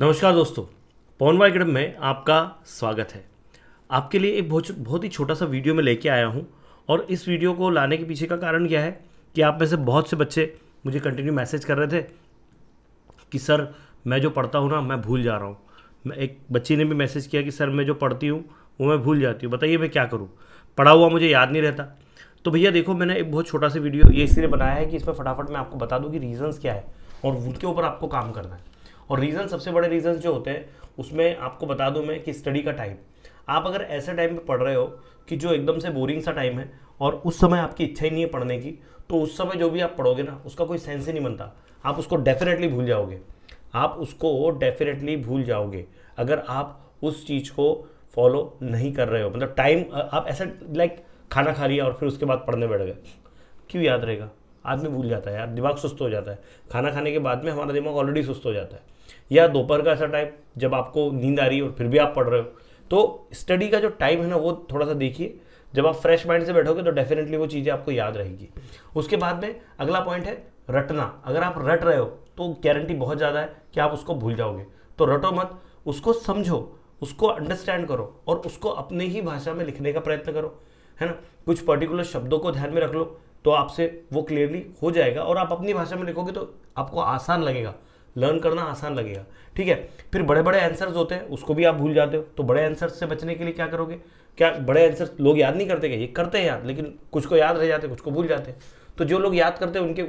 नमस्कार दोस्तों पवन वाइग्रम में आपका स्वागत है आपके लिए एक बहुत बहुत ही छोटा सा वीडियो मैं लेके आया हूँ और इस वीडियो को लाने के पीछे का कारण क्या है कि आप में से बहुत से बच्चे मुझे कंटिन्यू मैसेज कर रहे थे कि सर मैं जो पढ़ता हूँ ना मैं भूल जा रहा हूँ मैं एक बच्ची ने भी मैसेज किया कि सर मैं जो पढ़ती हूँ वो मैं भूल जाती हूँ बताइए मैं क्या करूँ पढ़ा हुआ मुझे याद नहीं रहता तो भैया देखो मैंने एक बहुत छोटा सा वीडियो ये इसलिए बनाया है कि इसमें फटाफट मैं आपको बता दूँ कि रीज़न्स क्या है और उनके ऊपर आपको काम करना है और रीज़न सबसे बड़े रीज़न जो होते हैं उसमें आपको बता दूं मैं कि स्टडी का टाइम आप अगर ऐसे टाइम पे पढ़ रहे हो कि जो एकदम से बोरिंग सा टाइम है और उस समय आपकी इच्छा ही नहीं है पढ़ने की तो उस समय जो भी आप पढ़ोगे ना उसका कोई सेंस ही नहीं बनता आप उसको डेफिनेटली भूल जाओगे आप उसको डेफिनेटली भूल जाओगे अगर आप उस चीज़ को फॉलो नहीं कर रहे हो मतलब टाइम आप ऐसा लाइक खाना खा लिया और फिर उसके बाद पढ़ने बैठ गए क्यों याद रहेगा आदमी भूल जाता है यार दिमाग सुस्त हो जाता है खाना खाने के बाद में हमारा दिमाग ऑलरेडी सुस्त हो जाता है या दोपहर का ऐसा टाइम जब आपको नींद आ रही है और फिर भी आप पढ़ रहे हो तो स्टडी का जो टाइम है ना वो थोड़ा सा देखिए जब आप फ्रेश माइंड से बैठोगे तो डेफिनेटली वो चीज़ें आपको याद रहेगी उसके बाद में अगला पॉइंट है रटना अगर आप रट रहे हो तो गारंटी बहुत ज़्यादा है कि आप उसको भूल जाओगे तो रटो मत उसको समझो उसको अंडरस्टैंड करो और उसको अपने ही भाषा में लिखने का प्रयत्न करो है ना कुछ पर्टिकुलर शब्दों को ध्यान में रख लो तो आपसे वो क्लियरली हो जाएगा और आप अपनी भाषा में लिखोगे तो आपको आसान लगेगा लर्न करना आसान लगेगा ठीक है फिर बड़े बड़े आंसर्स होते हैं उसको भी आप भूल जाते हो तो बड़े आंसर्स से बचने के लिए क्या करोगे क्या बड़े आंसर लोग याद नहीं करते क्या ये करते हैं याद लेकिन कुछ को याद रह जाते कुछ को भूल जाते हैं तो जो लोग याद करते हैं उनके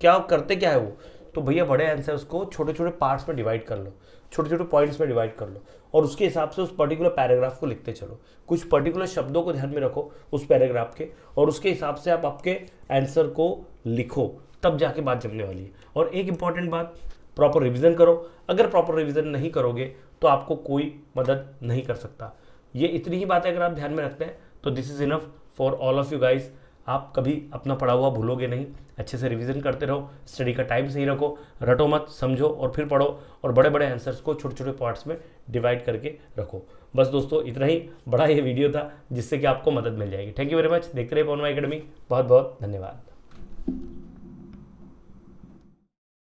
क्या करते क्या है वो तो भैया बड़े आंसर को छोटे छोटे पार्ट्स में डिवाइड कर लो छोटे छोटे पॉइंट्स में डिवाइड कर लो और उसके हिसाब से उस पर्टिकुलर पैराग्राफ को लिखते चलो कुछ पर्टिकुलर शब्दों को ध्यान में रखो उस पैराग्राफ के और उसके हिसाब से आप आपके आंसर को लिखो तब जाके बात जमने वाली है और एक इंपॉर्टेंट बात प्रॉपर रिविज़न करो अगर प्रॉपर रिविज़न नहीं करोगे तो आपको कोई मदद नहीं कर सकता ये इतनी ही बातें अगर आप ध्यान में रखते हैं तो this is enough for all of you guys आप कभी अपना पढ़ा हुआ भूलोगे नहीं अच्छे से रिवीजन करते रहो स्टडी का टाइम सही रखो रटो मत समझो और फिर पढ़ो और बड़े बड़े आंसर्स को छोटे छोटे पार्ट्स में डिवाइड करके रखो बस दोस्तों इतना ही बड़ा ये वीडियो था जिससे कि आपको मदद मिल जाएगी थैंक यू वेरी मच देखते रहे पवन माई अकेडमी बहुत बहुत धन्यवाद